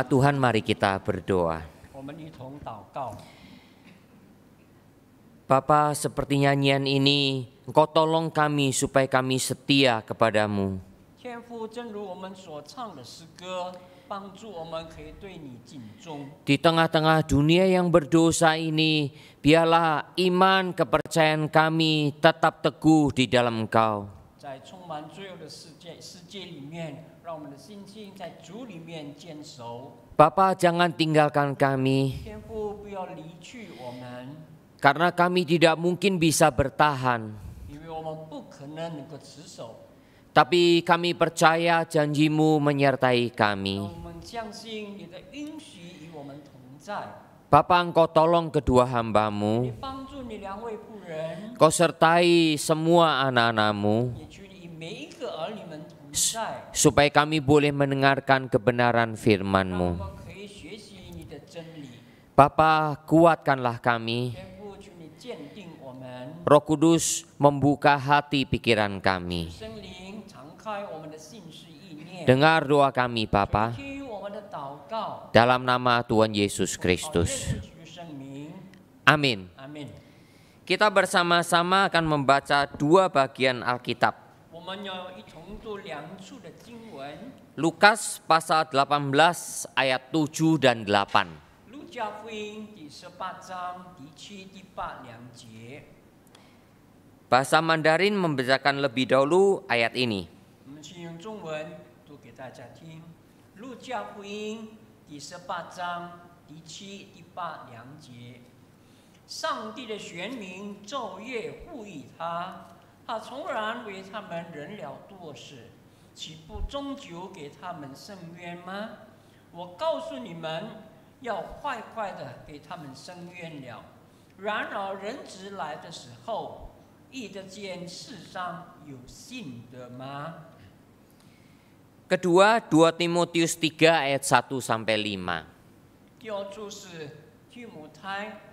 Jemaat Tuhan, mari kita berdoa. Bapa, seperti nyanyian ini, Engkau tolong kami supaya kami setia kepadamu. Di tengah-tengah dunia yang berdosa ini, biarlah iman kepercayaan kami tetap teguh di dalam Engkau. Bapa, jangan tinggalkan kami. Karena kami tidak mungkin bisa bertahan. Tapi kami percaya janjimu menyertai kami. Bapa engkau tolong kedua hambamu. Kau sertai semua anak-anakmu supaya kami boleh mendengarkan kebenaran firman-Mu. Bapa, kuatkanlah kami. Roh Kudus membuka hati pikiran kami. Dengar doa kami, Bapa. Dalam nama Tuhan Yesus Kristus. Amin. Kita bersama-sama akan membaca dua bagian Alkitab. Lukas pasal 18 ayat 7 dan 8. Bahasa Mandarin membacakan lebih dahulu ayat ini. Lukas 他仍然为他们忍了多事，岂不终究给他们伸冤吗？我告诉你们，要快快的给他们伸冤了。然而人子来的时候，意的见世上有信的吗？kedua dua timotius tiga ayat satu sampai lima. 母胎。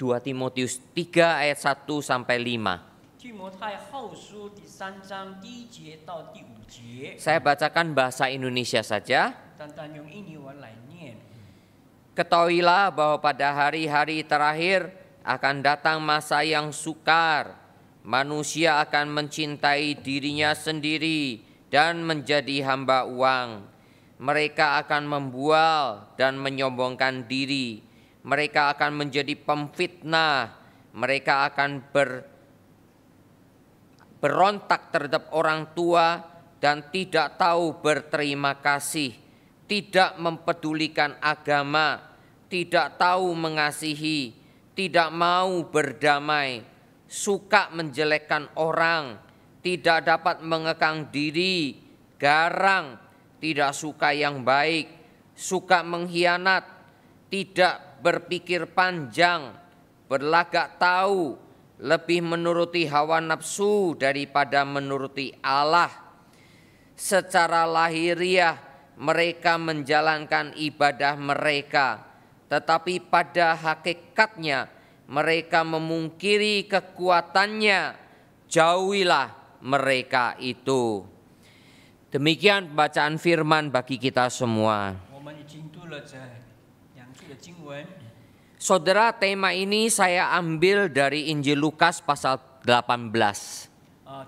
2 Timotius 3 ayat 1 sampai 5. Saya bacakan bahasa Indonesia saja. Ketahuilah bahwa pada hari-hari terakhir akan datang masa yang sukar. Manusia akan mencintai dirinya sendiri dan menjadi hamba uang. Mereka akan membual dan menyombongkan diri mereka akan menjadi pemfitnah, mereka akan ber, berontak terhadap orang tua dan tidak tahu berterima kasih, tidak mempedulikan agama, tidak tahu mengasihi, tidak mau berdamai, suka menjelekkan orang, tidak dapat mengekang diri, garang, tidak suka yang baik, suka mengkhianat, tidak berpikir panjang, berlagak tahu, lebih menuruti hawa nafsu daripada menuruti Allah. Secara lahiriah mereka menjalankan ibadah mereka, tetapi pada hakikatnya mereka memungkiri kekuatannya. Jauhilah mereka itu. Demikian bacaan firman bagi kita semua. Saudara, tema ini saya ambil dari Injil Lukas pasal 18. Uh,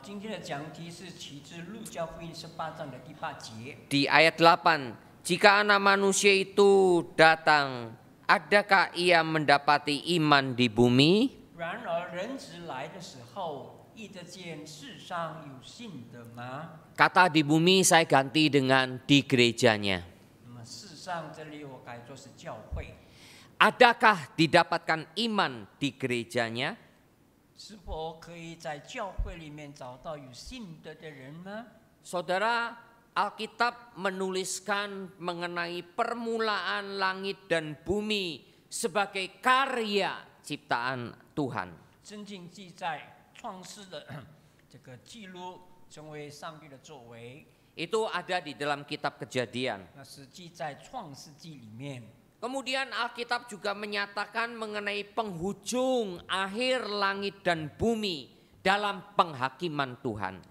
di ayat 8, jika anak manusia itu datang, adakah ia mendapati iman di bumi? Kata di bumi saya ganti dengan di gerejanya. Adakah didapatkan iman di gerejanya? Saudara, Alkitab menuliskan mengenai permulaan langit dan bumi sebagai karya ciptaan Tuhan. Itu ada di dalam kitab kejadian. Kemudian Alkitab juga menyatakan mengenai penghujung akhir langit dan bumi dalam penghakiman Tuhan.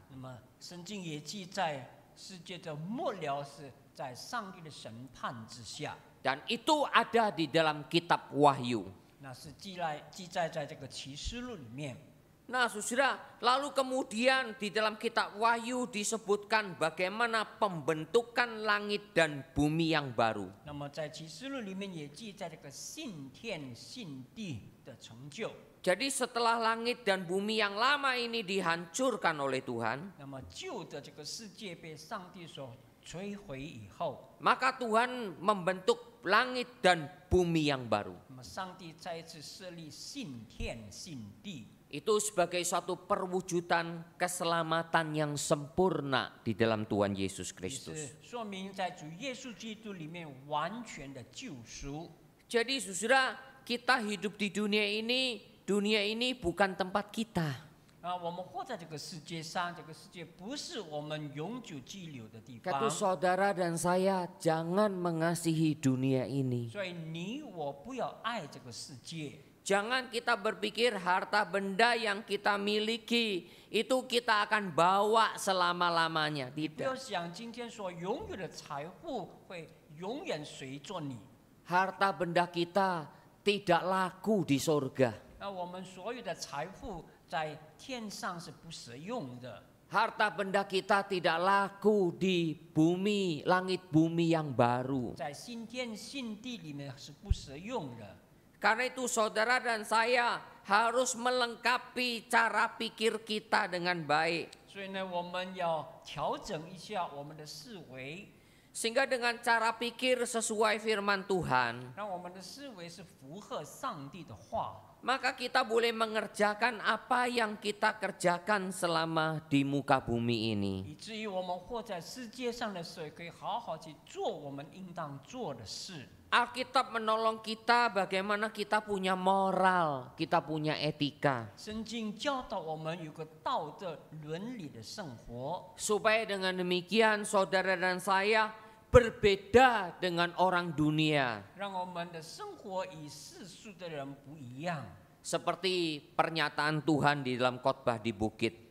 Dan itu ada di dalam kitab Wahyu. Nah saudara, lalu kemudian di dalam kitab Wahyu disebutkan bagaimana pembentukan langit dan bumi yang baru. Jadi setelah langit dan bumi yang lama ini dihancurkan oleh Tuhan, maka Tuhan membentuk langit dan bumi yang baru itu sebagai suatu perwujudan keselamatan yang sempurna di dalam Tuhan Yesus Kristus. Jadi saudara, kita hidup di dunia ini, dunia ini bukan tempat kita. Kata saudara dan saya jangan mengasihi dunia ini. Jangan kita berpikir harta benda yang kita miliki itu kita akan bawa selama-lamanya. Tidak. Harta benda kita tidak laku di surga. Harta benda kita tidak laku di bumi, langit bumi yang baru. 在新天新地里面是不实用的。karena itu saudara dan saya harus melengkapi cara pikir kita dengan baik. Sehingga dengan cara pikir sesuai firman Tuhan, maka kita boleh mengerjakan apa yang kita kerjakan selama di muka bumi ini. Alkitab menolong kita bagaimana kita punya moral, kita punya etika. Supaya dengan demikian saudara dan saya berbeda dengan orang dunia. Seperti pernyataan Tuhan di dalam khotbah di bukit.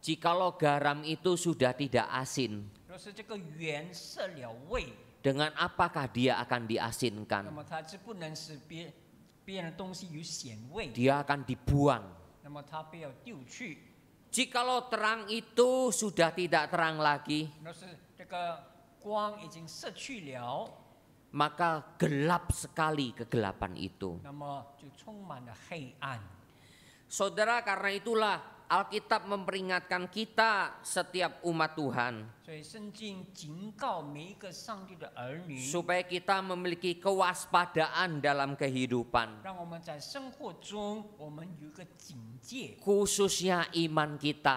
Jikalau garam itu sudah tidak asin, ya, dengan apakah dia akan diasinkan? Dia akan dibuang. Ya, Jikalau terang itu sudah tidak terang lagi, maka gelap sekali kegelapan itu. Saudara, karena itulah Alkitab memperingatkan kita setiap umat Tuhan supaya kita memiliki kewaspadaan dalam kehidupan khususnya iman kita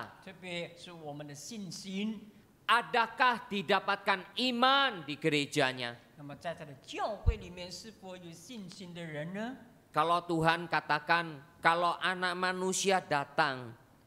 adakah didapatkan iman di gerejanya kalau Tuhan katakan kalau anak manusia datang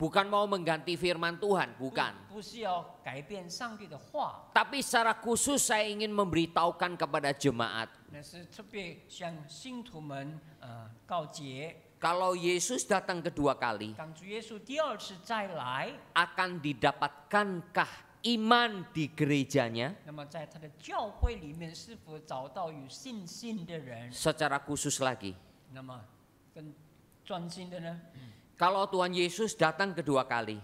Bukan mau mengganti firman Tuhan, bukan. Tapi secara khusus saya ingin memberitahukan kepada jemaat. Kalau Yesus datang kedua kali, akan didapatkankah iman di gerejanya? Secara khusus lagi. Kalau Tuhan Yesus datang kedua kali,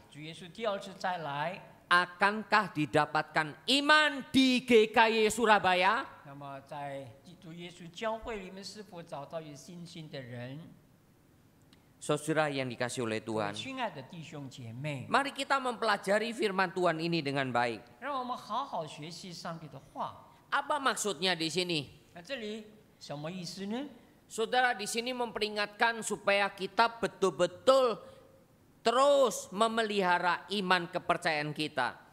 akankah didapatkan iman di GKY Surabaya? Saudara yang dikasih oleh Tuhan. mari kita mempelajari firman Tuhan ini dengan baik. Apa maksudnya di sini? Saudara di sini memperingatkan supaya kita betul-betul terus memelihara iman kepercayaan kita.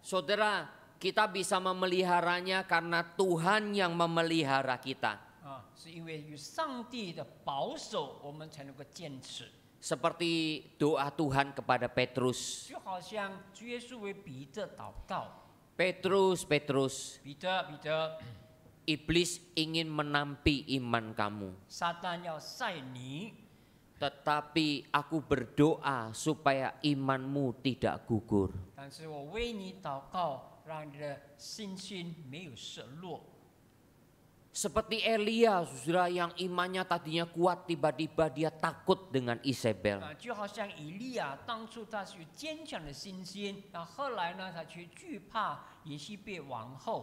Saudara, kita bisa memeliharanya karena Tuhan yang memelihara kita. Seperti doa Tuhan kepada Petrus. Petrus, Petrus. Peter, Peter. Iblis ingin menampi iman kamu. Tetapi aku berdoa supaya imanmu tidak gugur. 但是我为你祷告，让你的信心没有失落。seperti Elia, saudara yang imannya tadinya kuat, tiba-tiba dia takut dengan Isabel.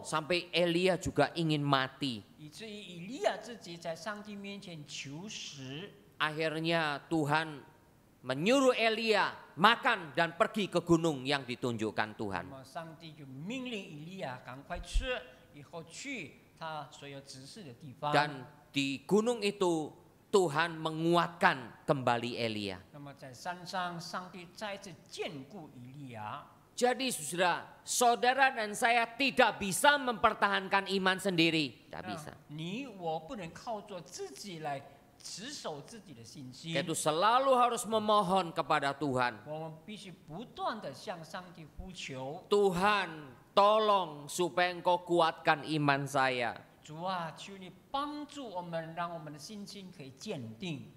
Sampai Elia juga ingin mati. Akhirnya Tuhan menyuruh Elia makan dan pergi ke gunung yang ditunjukkan Tuhan. Dan di gunung itu Tuhan menguatkan kembali Elia. Jadi saudara, saudara dan saya tidak bisa mempertahankan iman sendiri. Tidak nah, bisa. Yaitu selalu harus memohon kepada Tuhan. Tuhan Tolong supaya engkau kuatkan iman saya.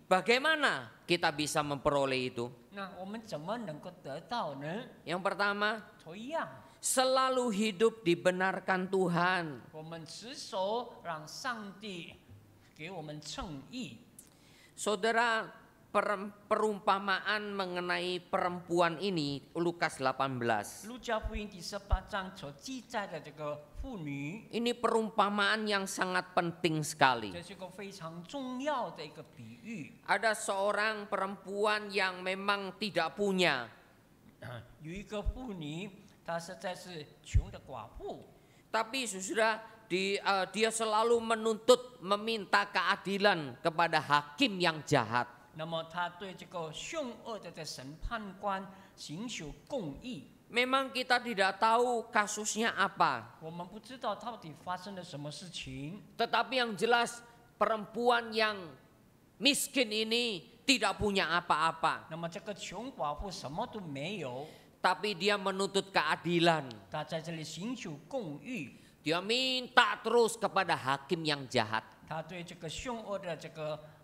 Bagaimana kita bisa memperoleh itu? Yang pertama, selalu hidup dibenarkan Tuhan. Saudara, perumpamaan mengenai perempuan ini Lukas 18. Ini perumpamaan yang sangat penting sekali. Ada seorang perempuan yang memang tidak punya. Tapi sudah di, uh, dia selalu menuntut meminta keadilan kepada hakim yang jahat. 那么他对这个凶恶的的审判官行使公义。Memang kita tidak tahu kasusnya apa. Tetapi yang jelas perempuan yang miskin ini tidak punya apa-apa. Tapi dia menuntut keadilan. Dia minta terus kepada hakim yang jahat.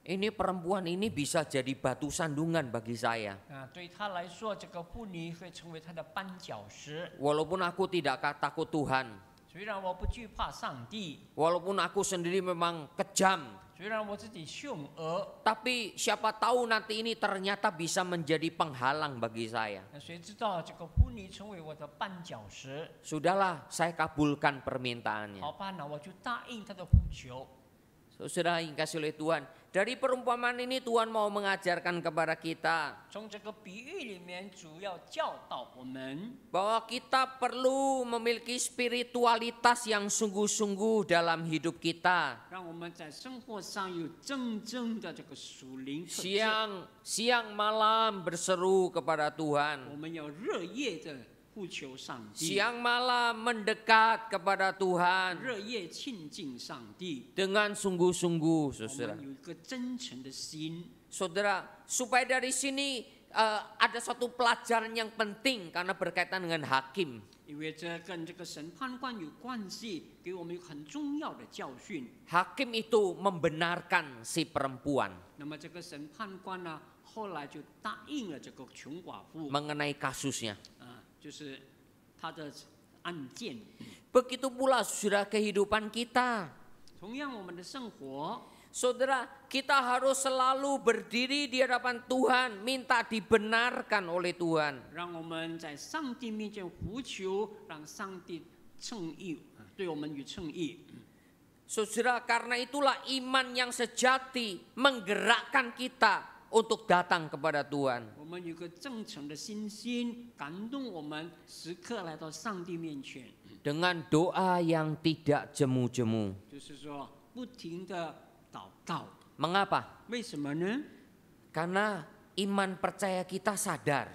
Ini perempuan ini bisa jadi batu sandungan bagi saya. Walaupun aku tidak takut Tuhan. Walaupun aku sendiri memang kejam. Tapi siapa tahu nanti ini ternyata bisa menjadi penghalang bagi saya. Sudahlah, saya kabulkan permintaannya. Saudara yang kasih oleh Tuhan, dari perumpamaan ini Tuhan mau mengajarkan kepada kita bahwa kita perlu memiliki spiritualitas yang sungguh-sungguh dalam hidup kita. Siang siang malam berseru kepada Tuhan. Siang malam mendekat kepada Tuhan dengan sungguh-sungguh, saudara. Saudara, supaya dari sini uh, ada satu pelajaran yang penting karena berkaitan dengan hakim. Hakim itu membenarkan si perempuan. Mengenai kasusnya begitu pula sudah kehidupan kita. saudara kita harus selalu berdiri di hadapan Tuhan, minta dibenarkan oleh Tuhan. Saudara, karena itulah iman yang sejati menggerakkan kita untuk datang kepada Tuhan. Dengan doa yang tidak jemu-jemu. Mengapa? Karena iman percaya kita sadar.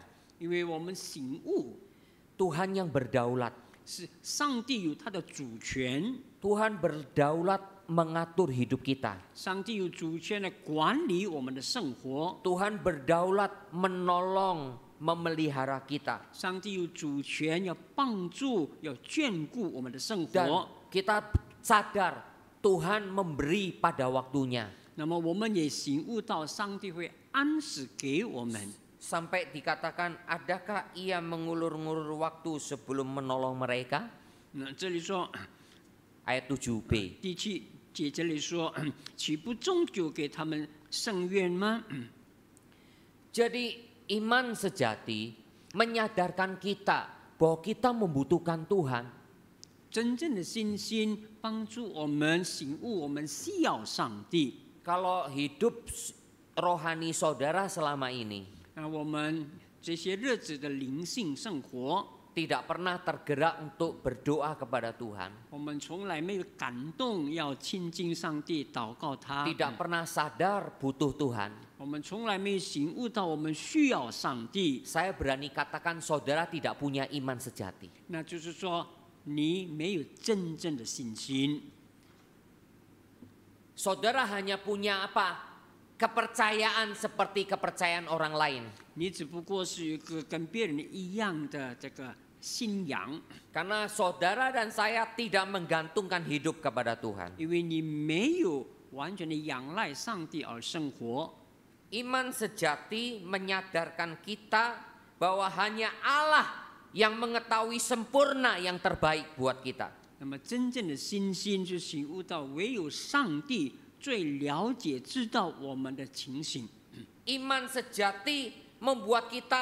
Tuhan yang berdaulat. Tuhan berdaulat mengatur hidup kita. Tuhan berdaulat menolong memelihara kita. Dan kita sadar Tuhan memberi pada waktunya. Sampai dikatakan adakah ia mengulur-ngulur waktu sebelum menolong mereka? Ayat 7b. Jadi, iman sejati menyadarkan kita bahwa kita membutuhkan Tuhan. hidup rohani saudara selama ini，那我们这些日子的灵性生活。tidak pernah tergerak untuk berdoa kepada Tuhan. Tidak pernah sadar butuh Tuhan. Saya berani katakan saudara tidak punya iman sejati. Saudara hanya punya apa? kepercayaan seperti kepercayaan orang lain. 你只不过是一个跟别人一样的这个 karena saudara dan saya tidak menggantungkan hidup kepada Tuhan. Iman sejati menyadarkan kita bahwa hanya Allah yang mengetahui sempurna yang terbaik buat kita. iman sejati membuat kita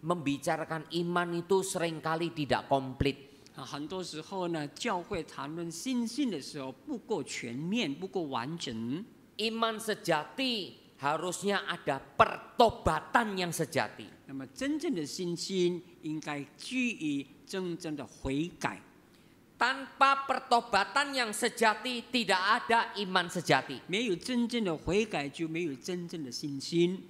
membicarakan iman itu seringkali tidak komplit. Iman sejati harusnya ada pertobatan yang sejati. Tanpa pertobatan yang sejati tidak ada iman sejati. 没有真正的悔改就没有真正的信心。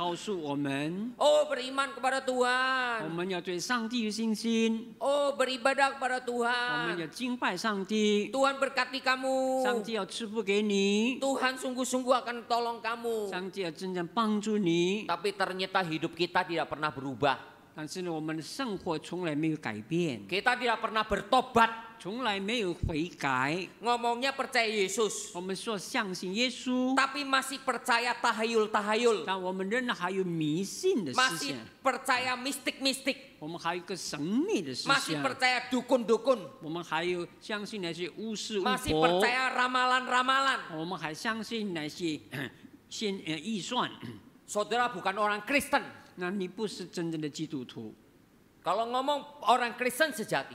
Oh beriman kepada Tuhan，我们要对上帝有信心。Oh beribadah kepada Tuhan，我们要敬拜上帝。Tuhan berkati kamu，上帝要赐福给你。Tuhan sungguh-sungguh akan tolong kamu，上帝要真正帮助你。Tapi ternyata hidup kita tidak pernah berubah，但是呢，我们的生活从来没有改变。Kita tidak pernah bertobat。ngomongnya percaya Yesus. tapi masih percaya tahayul tahayul. Masih percaya mistik mistik. Masih percaya dukun dukun. Masih percaya ramalan ramalan. Saudara bukan orang Kristen. Kalau ngomong orang Kristen sejati,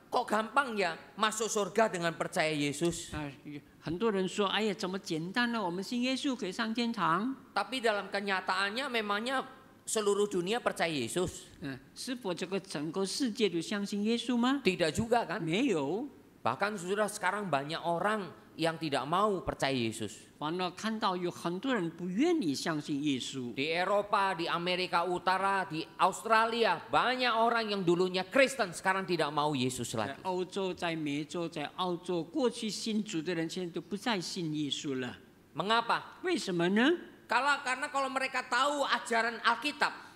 kok gampang ya masuk surga dengan percaya Yesus? Nah, iya. Tapi dalam kenyataannya memangnya seluruh dunia percaya Yesus? Nah, Tidak juga kan? 没有。Bahkan sudah sekarang banyak orang yang tidak mau percaya Yesus. Di Eropa, di Amerika Utara, di Australia, banyak orang yang dulunya Kristen sekarang tidak mau Yesus lagi. Mengapa? Karena kalau mereka tahu ajaran Alkitab,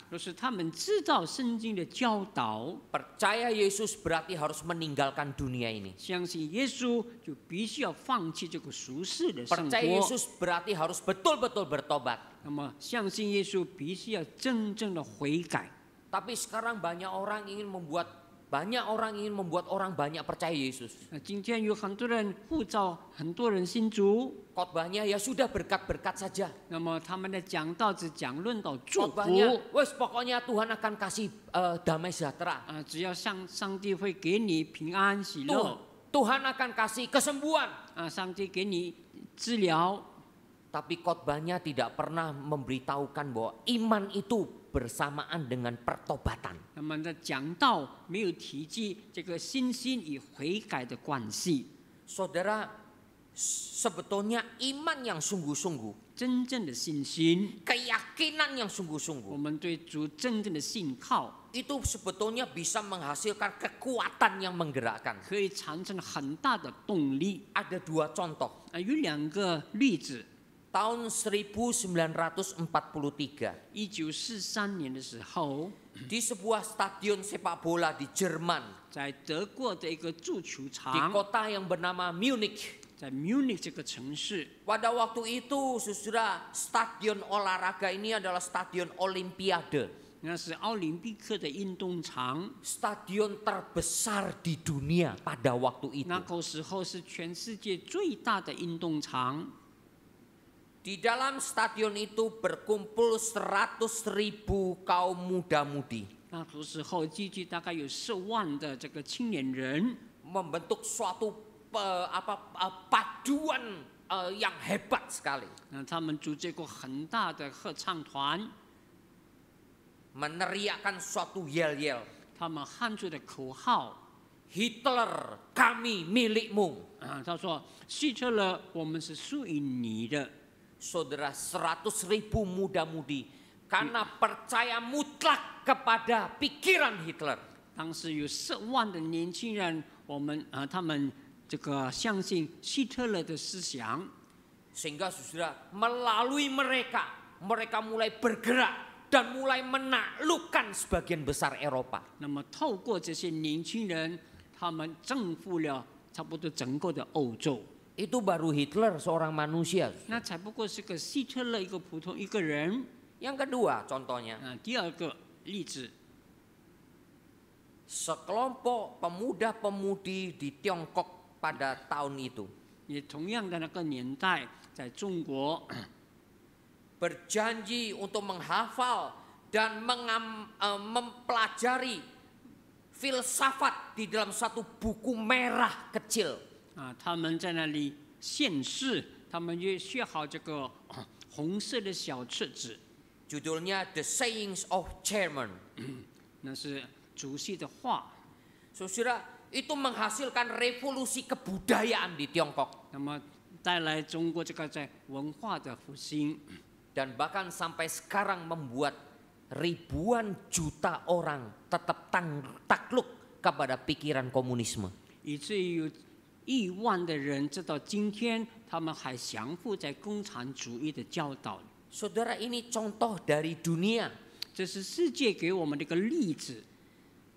percaya Yesus berarti harus meninggalkan dunia ini. Percaya Yesus berarti harus betul-betul bertobat. tapi sekarang banyak orang ingin membuat banyak orang ingin membuat orang banyak percaya Yesus. Nah, khotbahnya ya sudah berkat-berkat saja. Khotbahnya, wes pokoknya Tuhan akan kasih uh, damai sejahtera. Tuhan, ah, ya Tuhan akan kasih kesembuhan. Ah, Tapi khotbahnya tidak pernah memberitahukan bahwa iman itu bersamaan dengan pertobatan. Saudara, sebetulnya iman yang sungguh-sungguh Keyakinan yang sungguh sungguh Itu sebetulnya bisa menghasilkan kekuatan yang menggerakkan. Ada dua contoh，啊，有两个例子。tahun 1943. Di sebuah stadion sepak bola di Jerman. Di kota yang bernama Munich. Pada waktu itu, saudara, stadion olahraga ini adalah stadion Olimpiade. Stadion terbesar di dunia pada waktu itu. Di dalam stadion itu berkumpul 100 ribu kaum muda-mudi. Membentuk suatu uh, apa uh, paduan eh, yang hebat sekali. Meneriakkan suatu yel-yel. Hitler, kami milikmu. 他说，希特勒，我们是属于你的。saudara seratus ribu muda-mudi karena percaya mutlak kepada pikiran Hitler. 当时有十万的年轻人，我们啊，他们这个相信希特勒的思想。Sehingga uh, saudara melalui mereka, mereka mulai bergerak dan mulai menaklukkan sebagian besar Eropa. 那么透过这些年轻人，他们征服了差不多整个的欧洲。itu baru Hitler seorang manusia. Yang kedua contohnya. Nah, sekelompok sekelompok pemuda pemuda-pemudi di Tiongkok pada tahun itu. berjanji untuk menghafal dan mengam, uh, mempelajari filsafat di dalam satu buku merah kecil. 啊，他们在那里献诗，他们也写好这个红色的小册子。Judulnya The Sayings of Chairman, itu menghasilkan revolusi kebudayaan di Tiongkok. dan bahkan sampai sekarang membuat ribuan juta orang tetap takluk kepada pikiran komunisme. Itu. 亿万的人，直到今天，他们还降服在共产主义的教导 Saudara ini contoh dari dunia，这是世界给我们的一个例子。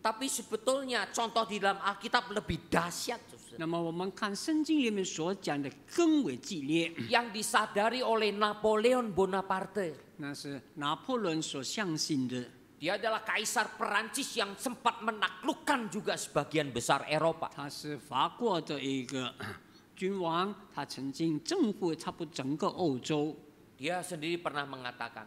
tapi sebetulnya contoh dalam Alkitab lebih dahsyat。那么我们看圣经里面所讲的更为激烈。Yang disadari oleh Napoleon Bonaparte。那是拿破仑所相信的。Dia adalah kaisar Perancis yang sempat menaklukkan juga sebagian besar Eropa. Dia sendiri pernah mengatakan.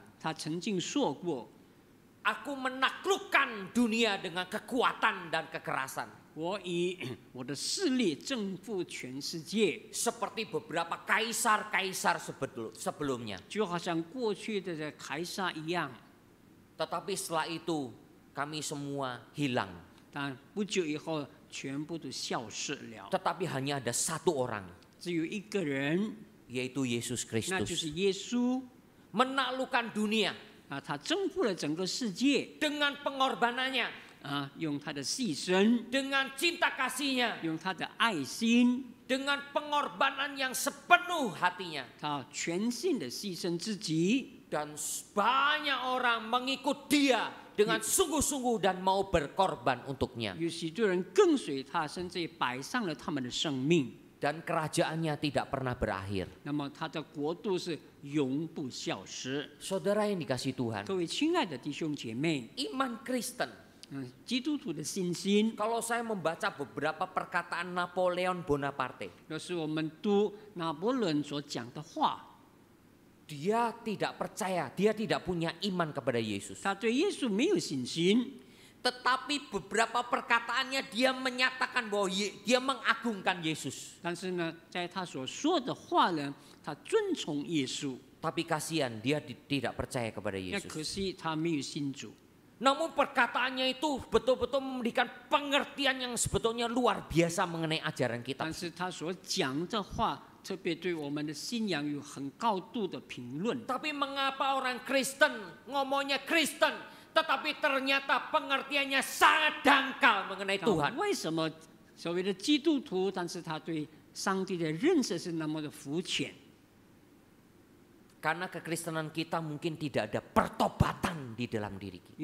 Aku menaklukkan dunia dengan kekuatan dan kekerasan. 我以我的势力征服全世界，seperti beberapa kaisar-kaisar sebelum sebelumnya，就好像过去的凯撒一样。tetapi setelah itu kami semua hilang. Tetapi hanya ada satu orang. Yaitu Yesus Kristus. Menaklukkan dunia. Dengan pengorbanannya. Dengan cinta kasihnya. Dengan pengorbanan yang sepenuh hatinya dan banyak orang mengikut dia dengan sungguh-sungguh dan mau berkorban untuknya. Dan kerajaannya tidak pernah berakhir. Saudara yang dikasih Tuhan, iman Kristen Kalau saya membaca beberapa perkataan Napoleon Bonaparte dia tidak percaya, dia tidak punya iman kepada Yesus. Yesus Tetapi beberapa perkataannya dia menyatakan bahwa dia mengagungkan Yesus. Tapi kasihan dia tidak percaya kepada ya Yesus. Namun perkataannya itu betul-betul memberikan pengertian yang sebetulnya luar biasa mengenai ajaran kita. Tapi mengapa orang Kristen ngomongnya Kristen, tetapi ternyata pengertiannya sangat dangkal mengenai Tuhan？为什么所谓的基督徒，但是他对上帝的认识是那么的肤浅？Karena kekristenan kita mungkin tidak ada pertobatan di dalam diri kita.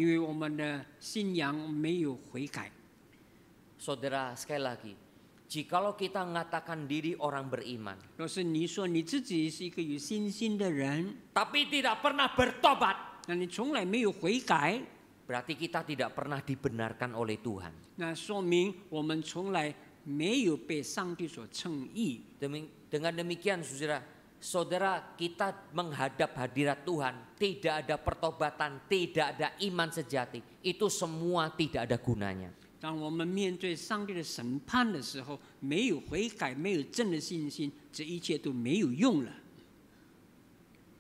Saudara sekali lagi, Jikalau kita mengatakan diri orang beriman, tapi tidak pernah bertobat, berarti kita tidak pernah dibenarkan oleh Tuhan. Dengan demikian, saudara, Saudara kita menghadap hadirat Tuhan, tidak ada pertobatan, tidak ada iman sejati, itu semua tidak ada gunanya. 当我们面对上帝的审判的时候，没有悔改、没有正的信心，这一切都没有用了。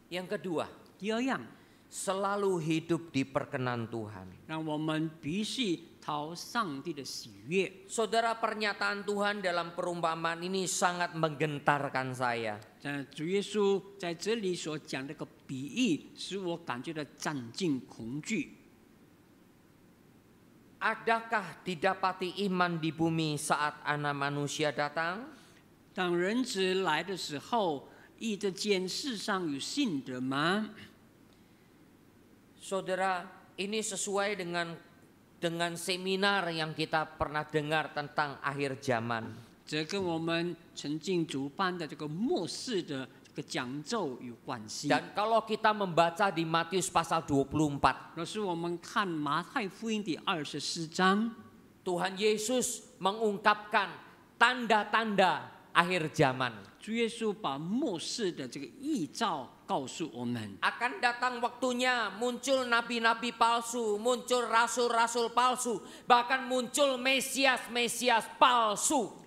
Yang selalu hidup di perkenan Tuhan。让我们必须讨上帝的喜悦。Saudara pernyataan Tuhan dalam perumpamaan ini sangat menggentarkan saya。在主耶稣在这里所讲这个比喻，使我感觉到战惊恐惧。Adakah didapati iman di bumi saat anak manusia datang? Saudara, ini sesuai dengan dengan seminar yang kita pernah dengar tentang akhir zaman. 这跟我们曾经主办的这个末世的 dan kalau kita membaca di Matius pasal 24, Tuhan Yesus mengungkapkan tanda-tanda akhir zaman. Akan datang waktunya muncul nabi-nabi palsu, muncul rasul-rasul palsu, bahkan muncul mesias-mesias palsu.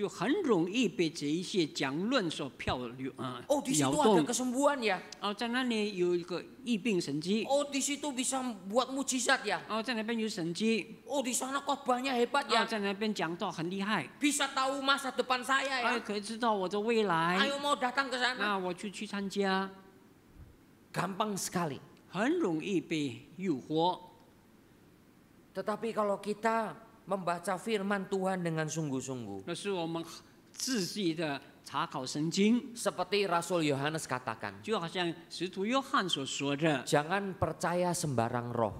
就很容易被这一些讲论所漂流啊。Oh di situ ada kesembuhan ya. Oh, 在那里有一个疫病神迹。Oh di situ bisa buat mujizat ya. Oh, 在那边有神迹。Oh di sana khotbahnya hebat ya. Oh, 在那边讲道很厉害。Bisa tahu masa depan saya ya. 哎，可以知道我的未来。Ayo mau datang ke sana. 那我就去参加。Gampang sekali. 很容易被诱惑。Tetapi kalau kita membaca firman Tuhan dengan sungguh-sungguh. Seperti Rasul Yohanes katakan. Jangan percaya sembarang roh.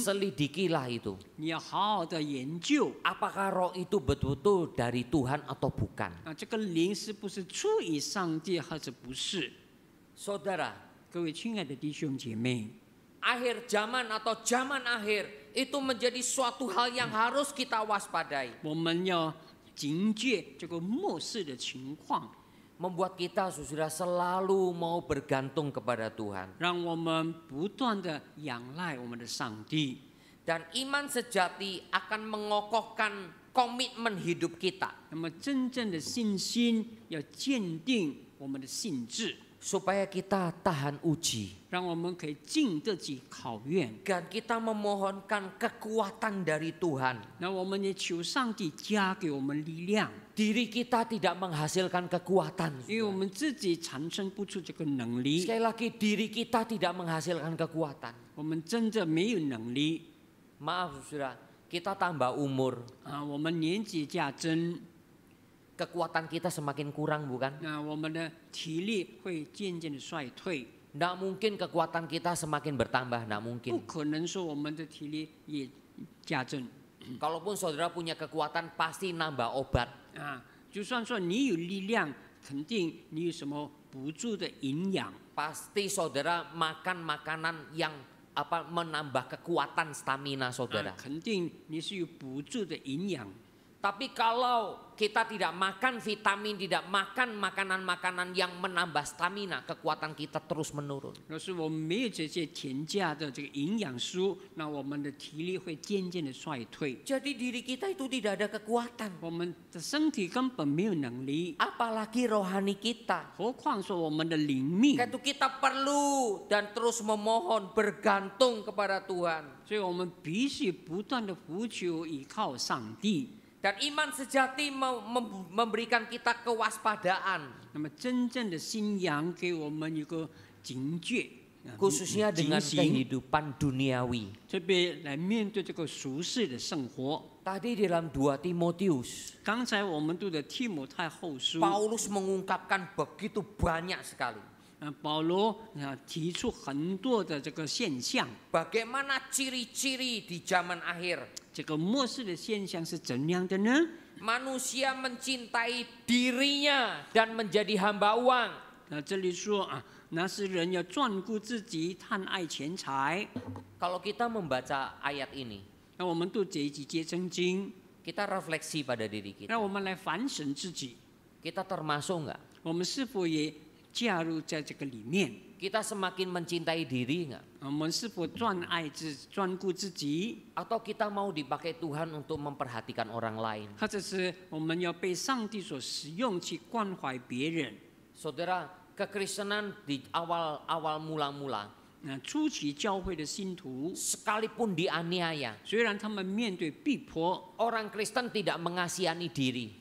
Selidikilah itu. Apakah roh itu betul-betul dari Tuhan atau bukan? Saudara, 各位亲爱的弟兄姐妹。akhir zaman atau zaman akhir itu menjadi suatu hal yang harus kita waspadai. Membuat kita sudah selalu mau bergantung kepada Tuhan. Dan iman sejati akan mengokohkan komitmen hidup kita. 那么真正的信心要坚定我们的信志。supaya kita tahan uji. Dan kita memohonkan kekuatan dari Tuhan. Diri kita tidak menghasilkan kekuatan. Sekali lagi diri kita tidak menghasilkan kekuatan. Maaf kita tambah umur. 啊，我们年纪加增。kekuatan kita semakin kurang bukan? Tidak mungkin kekuatan kita semakin bertambah, tidak mungkin. Kalaupun saudara punya kekuatan pasti nambah obat. Pasti saudara makan makanan yang apa menambah kekuatan stamina saudara. Nah, 肯定你是有补助的营养。tapi kalau kita tidak makan vitamin, tidak makan makanan-makanan yang menambah stamina, kekuatan kita terus menurun. Jadi diri kita itu tidak ada kekuatan. Apalagi rohani kita. Itu kita perlu dan terus memohon bergantung kepada Tuhan. Dan iman sejati memberikan kita kewaspadaan. Nah, Khususnya dengan kehidupan duniawi. Nah, Tadi dalam 2 Timotius. Paulus mengungkapkan begitu banyak sekali. Nah, Bagaimana ciri ciri-ciri di zaman akhir? Manusia mencintai dirinya dan menjadi hamba uang。那这里说啊，那是人要专顾自己，贪爱钱财。Kalau kita membaca ayat kita refleksi pada diri Kita termasuk nggak？我们是否也加入在这个里面？kita semakin mencintai diri nggak? Atau kita mau dipakai Tuhan untuk memperhatikan orang lain? Saudara, kekristenan di awal awal mula-mula dianiaya, orang Kristen tidak mengasihani diri。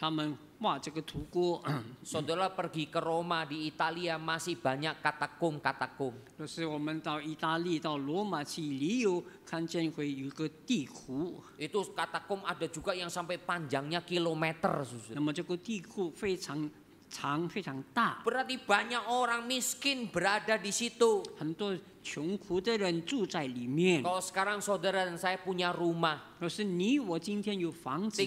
他们骂这个屠锅。Saudara pergi ke Roma di Italia masih banyak katakum Itu katakom ada juga yang sampai panjangnya kilometer. 长非常大，很多穷苦的人住在里面。如果现在，兄弟们，我有房子，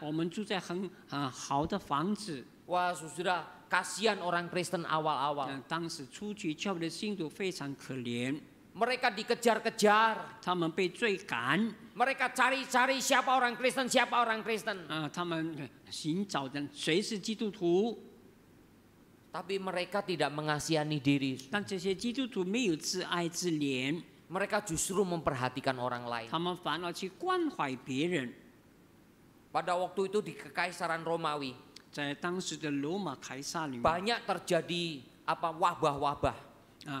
我们住在很很好的房子。哇，兄弟们，可怜的人，当时出去教会的信徒非常可怜。Mereka dikejar-kejar. Mereka cari-cari siapa orang Kristen, siapa orang Kristen. Uh, ah, Tapi mereka tidak mengasihani diri. Mereka justru memperhatikan orang lain. Pada waktu itu di Kekaisaran Romawi. Banyak terjadi apa wabah-wabah. Uh,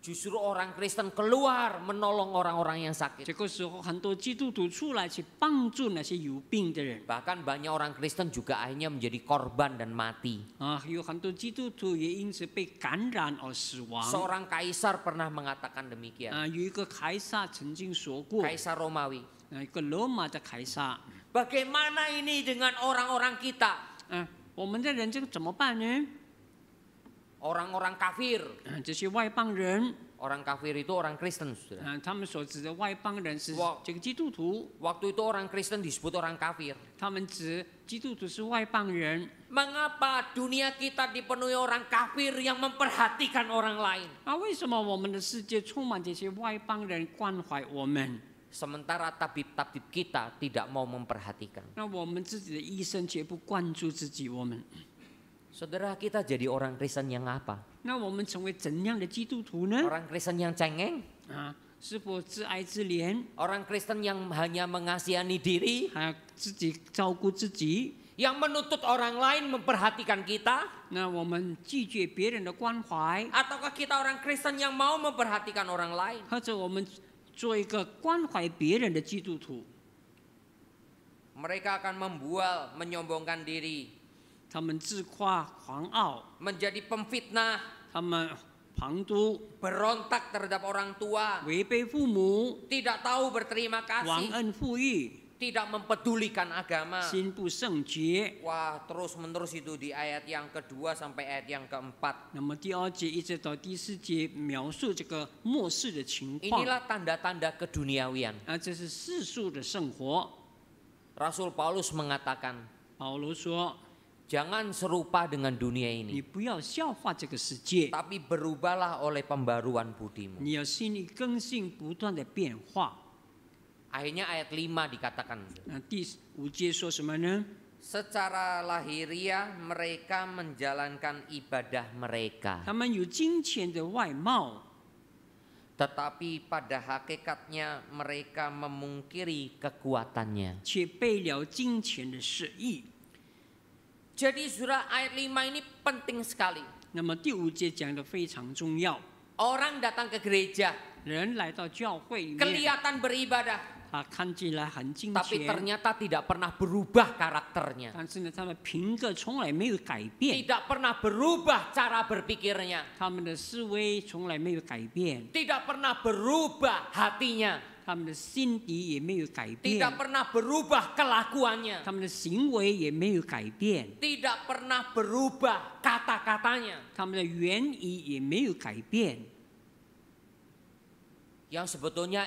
Justru orang Kristen keluar menolong orang-orang yang sakit. Kan. Bahkan banyak orang Kristen juga akhirnya menjadi korban dan mati. Ah, Seorang kaisar pernah mengatakan demikian. Ah, kaisar Romawi. Ah, Bagaimana ini dengan orang-orang kita? 我们的人这个怎么办呢？orang-orang kafir. Ah, orang kafir itu orang Kristen, saudara. Ah, itu orang Kristen disebut orang kafir. Mengapa dunia kita dipenuhi orang kafir yang memperhatikan orang lain? Ah, tabib tabib-tabib kita tidak mau memperhatikan. Saudara kita jadi orang Kristen yang apa? Orang Kristen yang cengeng? Ah, orang Kristen yang hanya mengasihani diri? Ah, yang menuntut orang lain memperhatikan kita? Ataukah kita orang Kristen yang mau memperhatikan orang lain? Mereka akan membual, menyombongkan diri. 他们自夸狂傲，menjadi berontak terhadap orang tidak tahu berterima kasih, tidak mempedulikan agama. Wah, terus menerus itu di ayat yang kedua sampai ayat yang keempat. Inilah tanda-tanda keduniawian. Rasul Paulus mengatakan, Paulus Jangan serupa dengan dunia ini. Tapi berubahlah oleh pembaruan budimu. Akhirnya ayat 5 dikatakan. Nah, Secara lahiriah mereka menjalankan ibadah mereka. Tetapi pada hakikatnya mereka memungkiri kekuatannya. Jadi surah ayat 5 ini penting sekali. Orang datang ke gereja. kelihatan beribadah. Tapi ternyata tidak pernah berubah karakternya. tidak pernah berubah cara berpikirnya. Tidak pernah berubah hatinya tidak pernah berubah kelakuannya, kelakuannya，他们的行为也没有改变，tidak pernah berubah kata-katanya，他们的原意也没有改变。yang katanya sebetulnya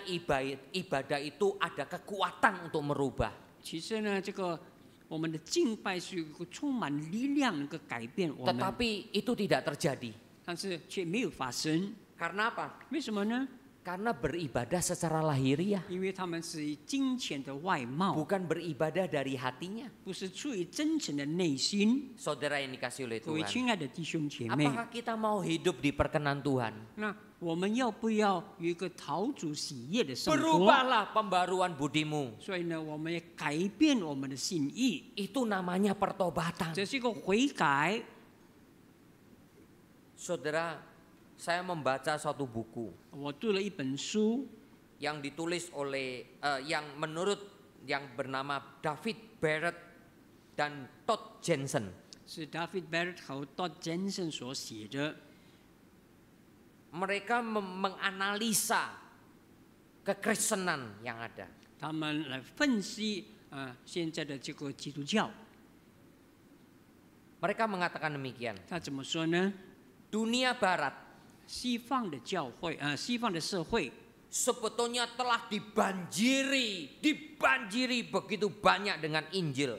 ibadah itu ada kekuatan untuk merubah。其实呢，这个我们的敬拜是一个充满力量能够改变我们。tetapi itu tidak terjadi，但是却没有发生。karena apa？为什么呢？karena beribadah secara lahiriah. Bukan beribadah dari hatinya. Saudara yang dikasih oleh Tuhan. Apakah kita mau hidup di perkenan Tuhan? Berubahlah pembaruan budimu. Itu namanya Saudara, saya membaca suatu buku. yang ditulis oleh uh, yang menurut yang bernama David Barrett dan Todd Jensen. David Barrett 和 Todd Jensen mereka menganalisa kekristenan yang ada. mereka mengatakan demikian. Dunia Barat 西方的教会啊、呃，西方的社会 sebetulnya telah dibanjiri, dibanjiri begitu banyak dengan Injil.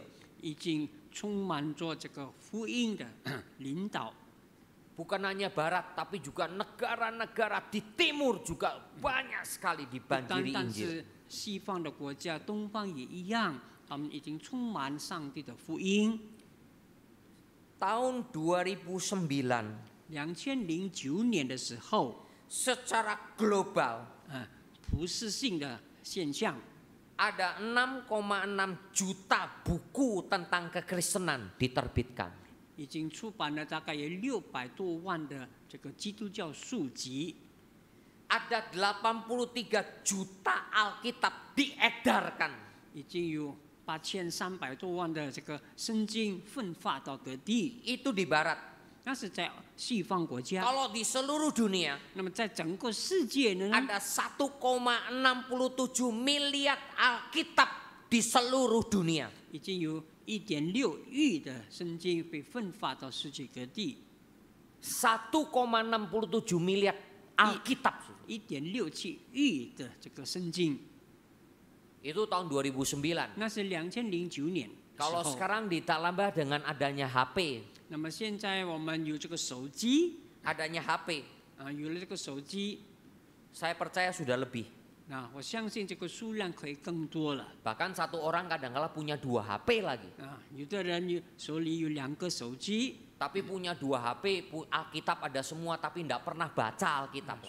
Bukan hanya barat tapi juga negara-negara di timur juga banyak sekali dibanjiri Injil. Tahun 2009 Secara global ada 6,6 juta buku tentang kekristenan diterbitkan. 已经出版了大概有六百多万的这个基督教书籍。ada 83 juta Alkitab diedarkan. 已经有八千三百多万的这个圣经分发到各地。itu di barat. Kalau di seluruh dunia, dunia，那么在整个世界呢？Ada 1,67 miliar Alkitab di seluruh dunia. miliar Alkitab。一点六七亿的这个圣经。Itu tahun 2009 Kalau sekarang ditambah dengan adanya HP。那么现在我们有这个手机，adanya HP. saya percaya sudah lebih. 那我相信这个数量可以更多了。Bahkan satu orang kadang-kala punya dua HP lagi. 啊，有的人有手里有两个手机，Tapi punya dua HP, Alkitab ada semua tapi tidak pernah baca Alkitab.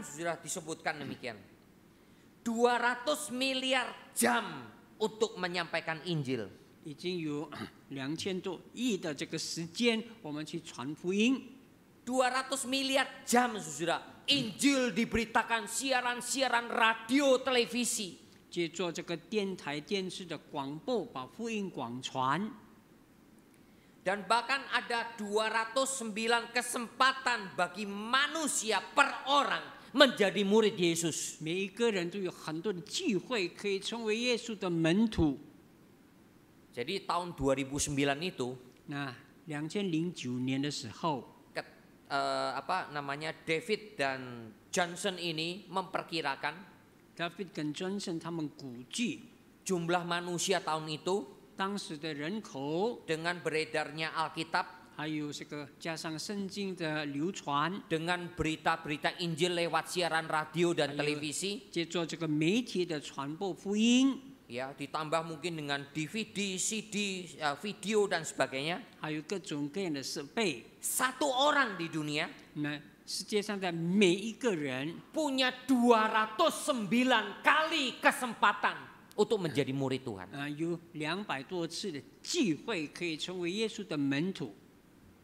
sudah disebutkan demikian. 200 miliar jam untuk menyampaikan Injil. ratus miliar jam, saudara. Injil diberitakan siaran-siaran radio, televisi. Dan bahkan ada 209 kesempatan bagi manusia per orang menjadi murid Yesus. Jadi tahun 2009 itu, 那两千零九年的时候，ke, uh, eh, apa namanya David dan Johnson ini memperkirakan David dan Johnson 他们估计 jumlah manusia tahun itu 当时的人口 dengan beredarnya Alkitab dengan berita berita-berita Injil lewat siaran radio dan televisi, Ya, ditambah mungkin dengan DVD, CD, ya, video dan sebagainya. Satu orang di dunia nah, punya 209 kali kesempatan untuk menjadi murid Tuhan.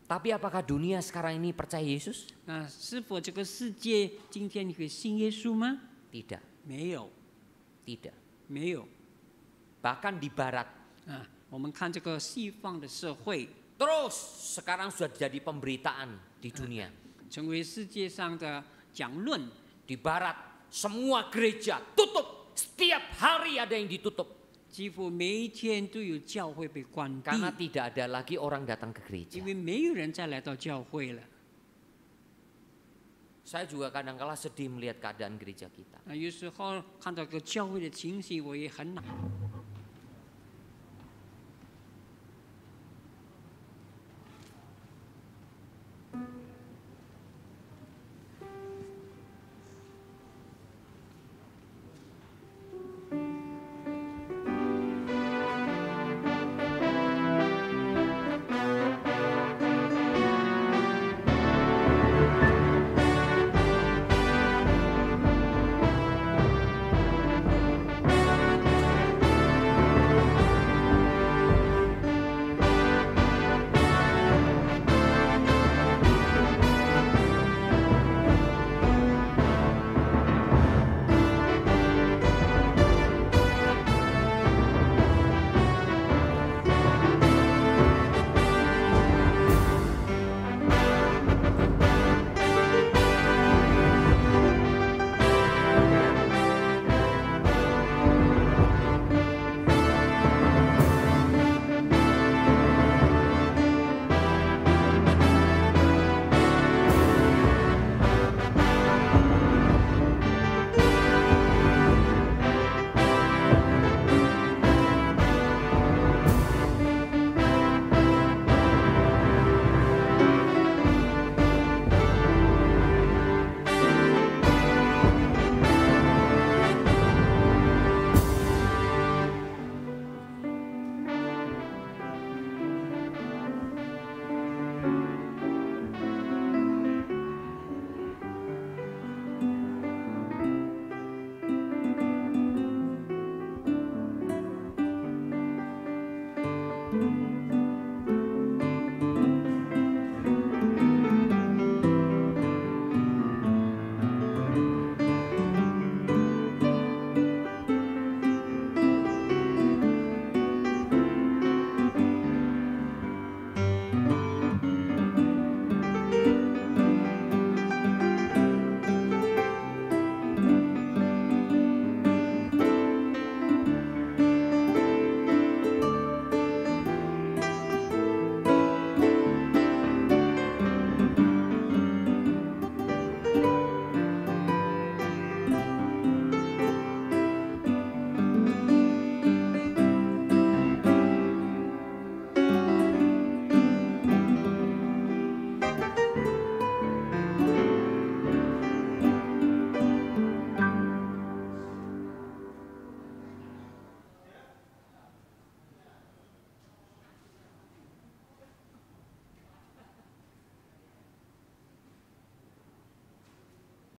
Tapi apakah dunia sekarang ini percaya Yesus? Nah, Tidak. Tidak. Bahkan di barat. Nah, sekarang sudah jadi pemberitaan di dunia. di barat semua gereja tutup. Setiap hari ada yang ditutup. Karena tidak ada lagi orang datang ke gereja. Saya juga kadang kala sedih melihat keadaan gereja kita. 那有时候看到个教会的情形，我也很恼。